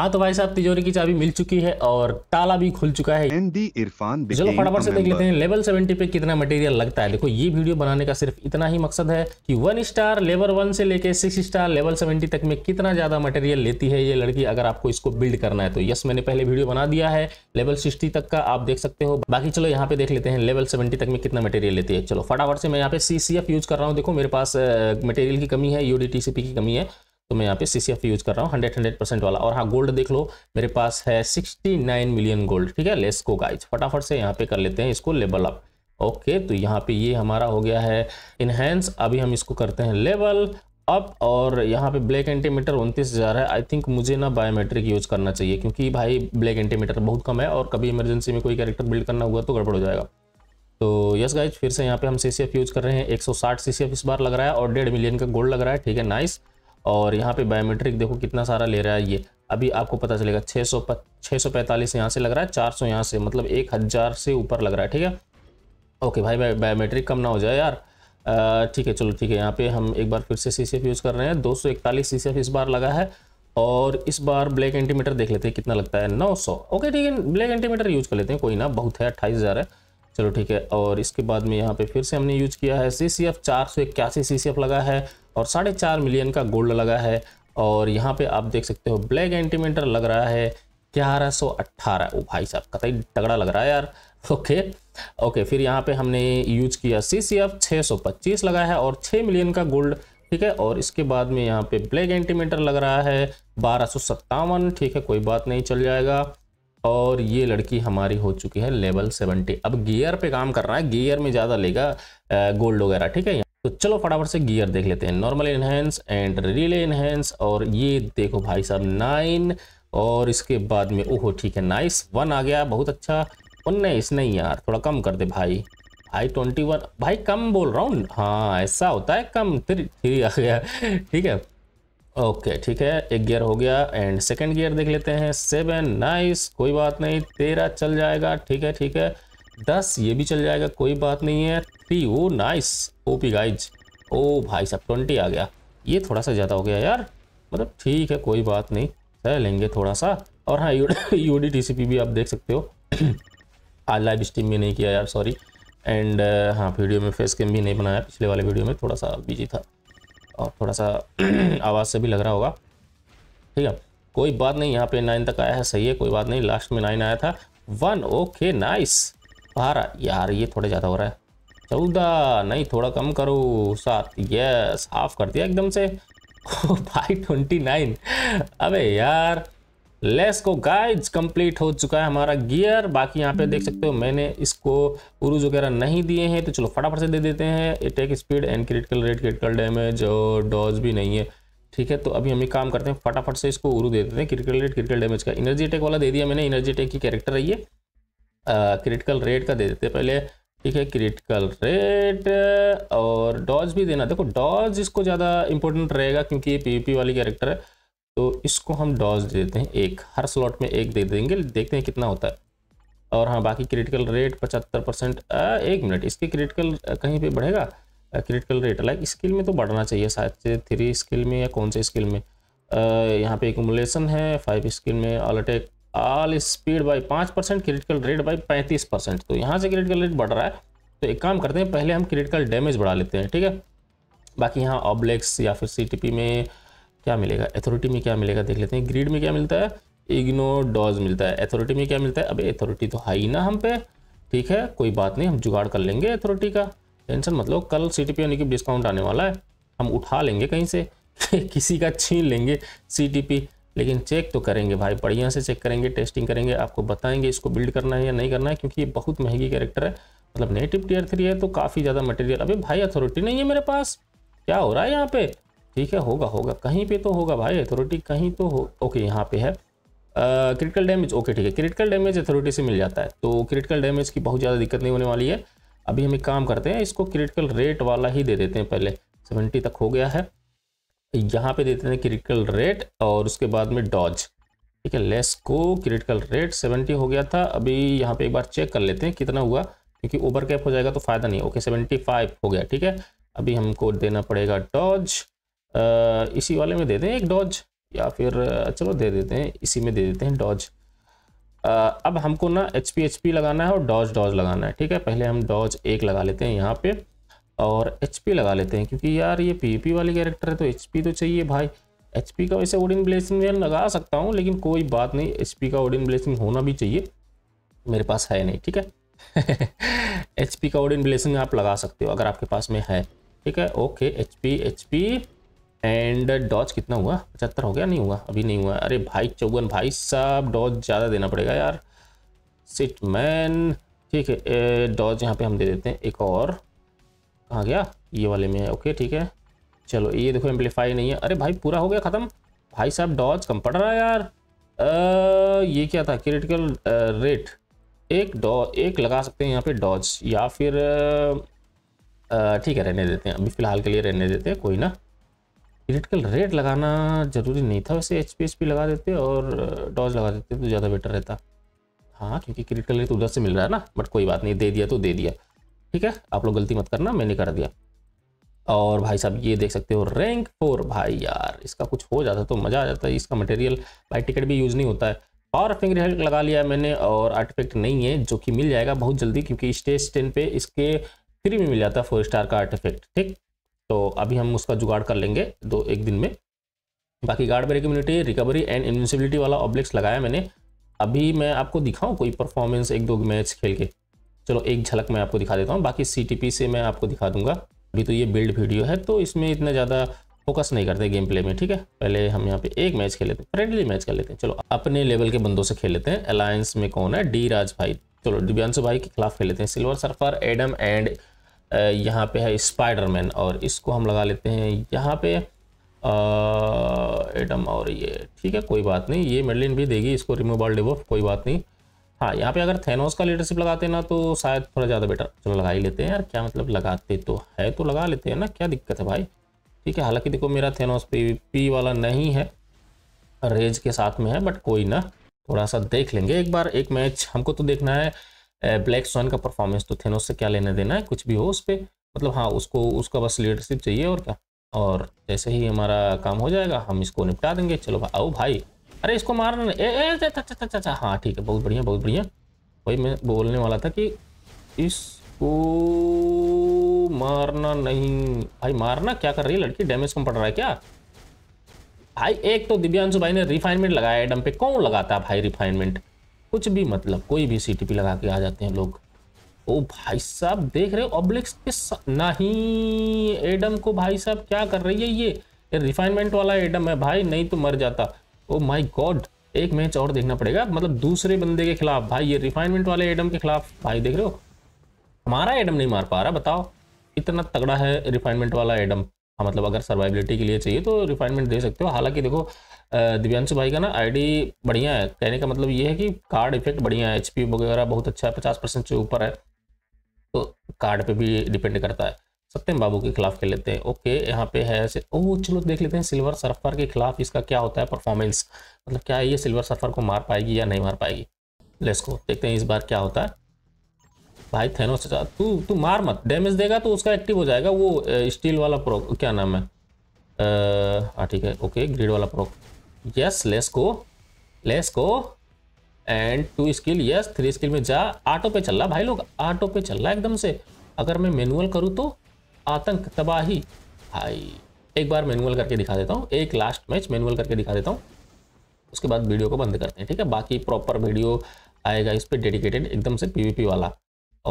हाँ तो भाई साहब तिजोरी की चाबी मिल चुकी है और ताला भी खुल चुका है इरफान चलो फटाफट से देख लेते हैं लेवल 70 पे कितना मटेरियल लगता है देखो ये वीडियो बनाने का सिर्फ इतना ही मकसद है कि वन स्टार लेवल वन से लेके सिक्स स्टार लेवल 70 तक में कितना ज्यादा मटेरियल लेती है ये लड़की अगर आपको इसको बिल्ड करना है तो यस मैंने पहले वीडियो बना दिया है लेवल सिक्सटी तक का आप देख सकते हो बाकी चलो यहाँ पे देख लेते हैं लेवल सेवेंटी तक में कितना मटेरियल लेती है चलो फटाफट से मैं यहाँ पे सी यूज कर रहा हूँ देखो मेरे पास मटेरियल की कमी है यूडी की कमी है तो मैं यहाँ पे सी यूज कर रहा हूँ हंड्रेड हंड्रेड परसेंट वाला और हाँ गोल्ड देख लो मेरे पास है सिक्सटी नाइन मिलियन गोल्ड ठीक है लेस को गाइज फटाफट से यहाँ पे कर लेते हैं इसको लेबल अप ओके तो यहाँ पे ये हमारा हो गया है इनहेंस अभी हम इसको करते हैं लेबल अप और यहाँ पे ब्लैक एंटीमीटर उनतीस हज़ार है आई थिंक मुझे ना बायोमेट्रिक यूज़ करना चाहिए क्योंकि भाई ब्लैक एंटीमीटर बहुत कम है और कभी इमरजेंसी में कोई कैरेक्टर बिल्ड करना हुआ तो गड़बड़ हो जाएगा तो यस गाइज फिर से यहाँ पे हम सी यूज़ कर रहे हैं एक सौ इस बार लग रहा है और डेढ़ मिलियन का गोल्ड लग रहा है ठीक है नाइस और यहाँ पे बायोमेट्रिक देखो कितना सारा ले रहा है ये अभी आपको पता चलेगा छः सौ छः सौ पैंतालीस यहाँ से लग रहा है चार सौ यहाँ से मतलब एक हज़ार से ऊपर लग रहा है ठीक है ओके भाई बायोमेट्रिक कम ना हो जाए यार ठीक है चलो ठीक है यहाँ पे हम एक बार फिर से सी यूज़ कर रहे हैं दो सौ इकतालीस इस बार लगा है और इस बार ब्लैक एंटीमीटर देख लेते हैं कितना लगता है नौ सौ ओके ठीक है ब्लैक एंटीमीटर यूज़ कर लेते हैं कोई ना बहुत है अट्ठाईस हज़ार है चलो ठीक है और इसके बाद में यहाँ पे फिर से हमने यूज किया है सी सी एफ चार सौ इक्यासी सी सी एफ लगा है और साढ़े चार मिलियन का गोल्ड लगा है और यहाँ पे आप देख सकते हो ब्लैक एंटीमीटर लग रहा है ग्यारह सौ अट्ठारह ओ भाई साहब कतई तगड़ा लग रहा है यार ओके ओके फिर यहाँ पे हमने यूज किया सी सी एफ छः सौ पच्चीस लगा है और छः मिलियन का गोल्ड ठीक है और इसके बाद में यहाँ पे ब्लैक एंटीमीटर लग रहा है बारह सौ सत्तावन ठीक है कोई बात नहीं चल जाएगा और ये लड़की हमारी हो चुकी है लेवल सेवेंटी अब गियर पे काम कर रहा है गियर में ज़्यादा लेगा गोल्ड वगैरह ठीक है तो चलो फटाफट से गियर देख लेते हैं normal enhance and relay enhance और ये देखो भाई साहब नाइन और इसके बाद में ओहो ठीक है नाइस वन आ गया बहुत अच्छा उन्नीस oh, नहीं यार थोड़ा कम कर दे भाई भाई ट्वेंटी वन भाई कम बोल रहा हूँ हाँ ऐसा होता है कम थ्री थ्री आ गया ठीक है ओके ठीक है एक गियर हो गया एंड सेकंड गियर देख लेते हैं सेवन नाइस कोई बात नहीं तेरह चल जाएगा ठीक है ठीक है दस ये भी चल जाएगा कोई बात नहीं है three oh nice OP guys ओ भाई साहब ट्वेंटी आ गया ये थोड़ा सा ज़्यादा हो गया यार मतलब ठीक है कोई बात नहीं सह लेंगे थोड़ा सा और हाँ U D T C P भी आप देख सकते हो आज लाइव स्ट्रीम भी नहीं किया यार सॉरी एंड uh, हाँ वीडियो में फेस कैम भी नहीं बनाया पिछले वाले वीडियो में थोड़ा सा बिजी था और थोड़ा सा आवाज़ से भी लग रहा होगा ठीक है कोई बात नहीं यहाँ पे नाइन तक आया है सही है कोई बात नहीं लास्ट में नाइन आया था वन ओके नाइस बारह यार ये थोड़ा ज़्यादा हो रहा है चौदह नहीं थोड़ा कम करो सात यस हाफ कर दिया एकदम से भाई ट्वेंटी नाइन अबे यार लेस को गाइड्स कंप्लीट हो चुका है हमारा गियर बाकी यहाँ पे देख सकते हो मैंने इसको उरूज वगैरह नहीं दिए हैं तो चलो फटाफट से दे देते हैं attack speed and critical rate critical damage और डॉज भी नहीं है ठीक है तो अभी हम एक काम करते हैं फटाफट से इसको उरू दे देते हैं क्रिटिकल रेट क्रिटिकल डैमेज का एनर्जी अटैक वाला दे दिया मैंने एनर्जी अटैक की कैरेक्टर है क्रिटिकल रेट का दे देते हैं पहले ठीक है क्रिटिकल रेट और डॉज भी देना देखो डॉज इसको ज़्यादा इंपॉर्टेंट रहेगा क्योंकि ये पीवीपी वाली कैरेक्टर है तो इसको हम डॉज दे देते हैं एक हर स्लॉट में एक दे देंगे देखते हैं कितना होता है और हाँ बाकी क्रिटिकल रेट पचहत्तर परसेंट एक मिनट इसके क्रिटिकल कहीं पे बढ़ेगा क्रिटिकल रेट लाइक स्किल में तो बढ़ना चाहिए शायद से थ्री स्किल में या कौन से स्किल में यहाँ पे एकमुलेसन है फाइव स्किल में all attack all speed by पाँच परसेंट क्रिटिकल रेट बाई पैंतीस परसेंट तो यहाँ से क्रिटिकल रेट बढ़ रहा है तो एक काम करते हैं पहले हम क्रिटिकल डैमेज बढ़ा लेते हैं ठीक है बाकी यहाँ ऑब्लेक्स या फिर सी में क्या मिलेगा अथॉरिटी में क्या मिलेगा देख लेते हैं ग्रीड में क्या मिलता है इग्नो डॉज मिलता है अथॉरिटी में क्या मिलता है अब अथॉरिटी तो हाई ना हम पे ठीक है कोई बात नहीं हम जुगाड़ कर लेंगे अथॉरिटी का टेंशन मतलब कल सी टी पी डिस्काउंट आने वाला है हम उठा लेंगे कहीं से किसी का छीन लेंगे सी टी पी लेकिन चेक तो करेंगे भाई बढ़िया से चेक करेंगे टेस्टिंग करेंगे आपको बताएंगे इसको बिल्ड करना है या नहीं करना है क्योंकि ये बहुत महंगी कैरेक्टर है मतलब नेटिव टीयर थ्री है तो काफ़ी ज़्यादा मटेरियल अभी भाई अथॉरिटी नहीं है मेरे पास क्या हो रहा है यहाँ पे ठीक है होगा होगा कहीं पे तो होगा भाई अथॉरिटी कहीं तो हो ओके यहाँ पे है क्रिटिकल डैमेज ओके ठीक है क्रिटिकल डैमेज अथॉरिटी से मिल जाता है तो क्रिटिकल डैमेज की बहुत ज़्यादा दिक्कत नहीं होने वाली है अभी हम एक काम करते हैं इसको क्रिटिकल रेट वाला ही दे देते हैं पहले सेवेंटी तक हो गया है यहाँ पे देते हैं क्रिटिकल रेट और उसके बाद में डॉज ठीक है लेस को क्रिटिकल रेट सेवेंटी हो गया था अभी यहाँ पे एक बार चेक कर लेते हैं कितना हुआ क्योंकि ओवर कैप हो जाएगा तो फ़ायदा नहीं ओके सेवेंटी फाइव हो गया ठीक है अभी हमको देना पड़ेगा डॉज इसी वाले में दे दें एक डॉज या फिर चलो दे देते हैं इसी में दे देते हैं डॉज अब हमको ना एच पी लगाना है और डॉज डॉज लगाना है ठीक है पहले हम डॉज एक लगा लेते हैं यहाँ पे और एच लगा लेते हैं क्योंकि यार ये पी वाली कैरेक्टर है तो एच तो चाहिए भाई एच का वैसे ओडिन ब्लेसिंग मैं लगा सकता हूँ लेकिन कोई बात नहीं एच का ओडिन ब्लेसिंग होना भी चाहिए मेरे पास है नहीं ठीक है एच का ओडिन ब्लेसिंग आप लगा सकते हो अगर आपके पास में है ठीक है okay H P H P and dodge कितना हुआ पचहत्तर हो गया नहीं हुआ अभी नहीं हुआ अरे भाई चौवन भाई साहब डॉज ज़्यादा देना पड़ेगा यार सिट मैन ठीक है डॉज यहाँ पे हम दे देते हैं एक और कहाँ गया ये वाले में है ओके ठीक है चलो ये देखो एम्पलीफाई नहीं है अरे भाई पूरा हो गया ख़त्म भाई साहब डॉज कम पड़ रहा है यार आ, ये क्या था क्रिटिकल रेट एक डॉ एक लगा सकते हैं यहाँ पे डॉज या फिर ठीक है रहने देते हैं अभी फ़िलहाल के लिए रहने देते हैं कोई ना क्रिटिकल रेट लगाना ज़रूरी नहीं था वैसे एच पी एच पी लगा देते और डॉज लगा देते तो ज़्यादा बेटर रहता हाँ क्योंकि क्रिटिकल रेट उधर से मिल रहा है ना बट कोई बात नहीं दे दिया तो दे दिया ठीक है आप लोग गलती मत करना मैंने कर दिया और भाई साहब ये देख सकते हो रैंक फोर भाई यार इसका कुछ हो जाता तो मज़ा आ जाता है इसका मटेरियल भाई टिकट भी यूज़ नहीं होता है पावर फिंगर हेल्ट लगा लिया मैंने और आर्टिफैक्ट नहीं है जो कि मिल जाएगा बहुत जल्दी क्योंकि स्टेज टेन पे इसके फ्री में मिल जाता है फोर स्टार का आर्टिफैक्ट ठीक तो अभी हम उसका जुगाड़ कर लेंगे दो एक दिन में बाकी guard break immunity recovery and invisibility वाला ऑब्लिक्स लगाया मैंने अभी मैं आपको दिखाऊं कोई परफॉर्मेंस एक दो मैच खेल के चलो एक झलक मैं आपको दिखा देता हूँ बाकी सी से मैं आपको दिखा दूंगा अभी तो ये बिल्ड वीडियो है तो इसमें इतना ज़्यादा फोकस नहीं करते गेम प्ले में ठीक है पहले हम यहाँ पे एक मैच खेल लेते हैं फ्रेंडली मैच कर लेते हैं चलो अपने लेवल के बंदों से खेल लेते हैं अलायंस में कौन है डी राज भाई चलो दिव्यांशु भाई के खिलाफ खेल लेते हैं सिल्वर सरफर एडम एंड यहाँ पे है स्पाइडरमैन और इसको हम लगा लेते हैं यहाँ पे एडम और ये ठीक है कोई बात नहीं ये मेडलिन भी देगी इसको रिमूवल डिबो डिवोफ कोई बात नहीं हाँ यहाँ पे अगर थेनोस का लीडरशिप लगाते ना तो शायद थोड़ा ज़्यादा बेटर चलो लगा ही लेते हैं यार क्या मतलब लगाते तो है तो लगा लेते हैं ना क्या दिक्कत है भाई ठीक है हालांकि देखो मेरा थेनोस पी वाला नहीं है रेज के साथ में है बट कोई ना थोड़ा सा देख लेंगे एक बार एक मैच हमको तो देखना है ब्लैक सोन का परफॉर्मेंस तो थेनोस से क्या लेने देना है कुछ भी हो उस पर मतलब हाँ उसको उसका बस लीडरशिप चाहिए और क्या और जैसे ही हमारा काम हो जाएगा हम इसको निपटा देंगे चलो आओ भाई अरे इसको मारना अच्छा, नहीं अच्छा, अच्छा अच्छा हाँ ठीक है बहुत बढ़िया बहुत बढ़िया वही मैं बोलने वाला था कि इसको मारना नहीं भाई मारना क्या कर रही है लड़की डैमेज कम पड़ रहा है क्या भाई एक तो दिव्यांशु भाई ने रिफाइनमेंट लगाया एडम पे कौन लगाता है भाई रिफाइनमेंट कुछ भी मतलब कोई भी सी लगा के आ जाते हैं लोग ओ भाई साहब देख रहे हो ऑब्लिक्स के नहीं एडम को भाई साहब क्या कर रही है ये रिफाइनमेंट वाला एडम है भाई नहीं तो मर जाता ओ माई गॉड एक मैच और देखना पड़ेगा मतलब दूसरे बंदे के खिलाफ भाई ये रिफाइनमेंट वाले एडम के खिलाफ भाई देख रहे हो हमारा एडम नहीं मार पा रहा बताओ इतना तगड़ा है रिफाइनमेंट वाला एडम हाँ मतलब अगर सर्वाइबिलिटी के लिए चाहिए तो रिफाइनमेंट दे सकते हो हालांकि देखो दिव्यांशु भाई का ना आईडी बढ़िया है कहने का मतलब ये है कि कार्ड इफेक्ट बढ़िया है एच वगैरह बहुत अच्छा है पचास परसेंट से ऊपर है तो कार्ड पे भी डिपेंड करता है सत्यम बाबू के खिलाफ खेल लेते हैं ओके यहाँ पे है ऐसे ओ चलो देख लेते हैं सिल्वर सर्फर के खिलाफ इसका क्या होता है परफॉर्मेंस मतलब क्या है ये सिल्वर सर्फर को मार पाएगी या नहीं मार पाएगी लेट्स को देखते हैं इस बार क्या होता है भाई थे तू तू मार मत डैमेज देगा तो उसका एक्टिव हो जाएगा वो स्टील वाला प्रो क्या नाम है हाँ ठीक है ओके ग्रीड वाला प्रो यस लेस को लेस को and two skill yes three skill में जा ऑटो पे चल रहा भाई लोग ऑटो पे चल रहा एकदम से अगर मैं मैनुअल करूँ तो आतंक तबाही भाई एक बार मैनुअल करके दिखा देता हूँ एक लास्ट मैच मैनुअल करके दिखा देता हूँ उसके बाद वीडियो को बंद करते हैं ठीक है बाकी प्रॉपर वीडियो आएगा इस पर डेडिकेटेड एकदम से पीवीपी वाला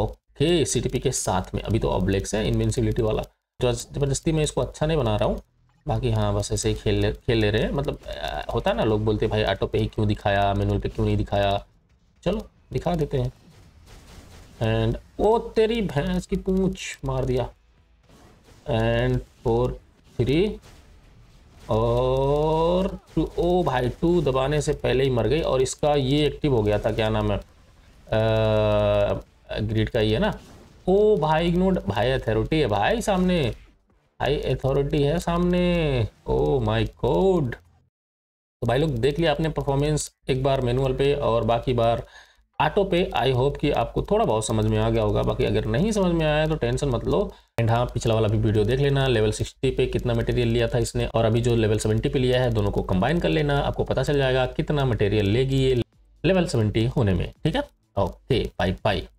ओके सीटीपी के साथ में अभी तो ऑब्लेक्स है इनविंसिबिलिटी वाला जबरदस्ती मैं इसको अच्छा नहीं बना रहा हूँ बाकी हाँ बस ऐसे ही खेल ले खेल ले रहे हैं मतलब होता है ना लोग बोलते भाई ऑटो पे ही क्यों दिखाया मैनुअल पे क्यों नहीं दिखाया चलो दिखा देते हैं एंड वो तेरी भैंस की पूछ मार दिया एंड फोर थ्री और टू ओ भाई टू दबाने से पहले ही मर गई और इसका ये एक्टिव हो गया था क्या नाम है ग्रिड का ये है ना ओ भाई इग्नोड भाई अथॉरिटी है भाई सामने भाई अथॉरिटी है सामने ओ माय गॉड तो भाई लोग देख लिया आपने परफॉर्मेंस एक बार मैनुअल पे और बाकी बार ऑटो पे आई होप कि आपको थोड़ा बहुत समझ में आ गया होगा बाकी अगर नहीं समझ में आया तो टेंशन मत लो एंड हाँ पिछला वाला भी वीडियो देख लेना लेवल 60 पे कितना मटेरियल लिया था इसने और अभी जो लेवल 70 पे लिया है दोनों को कंबाइन कर लेना आपको पता चल जाएगा कितना मटेरियल लेगी ये लेवल 70 होने में ठीक है ओके बाई बाई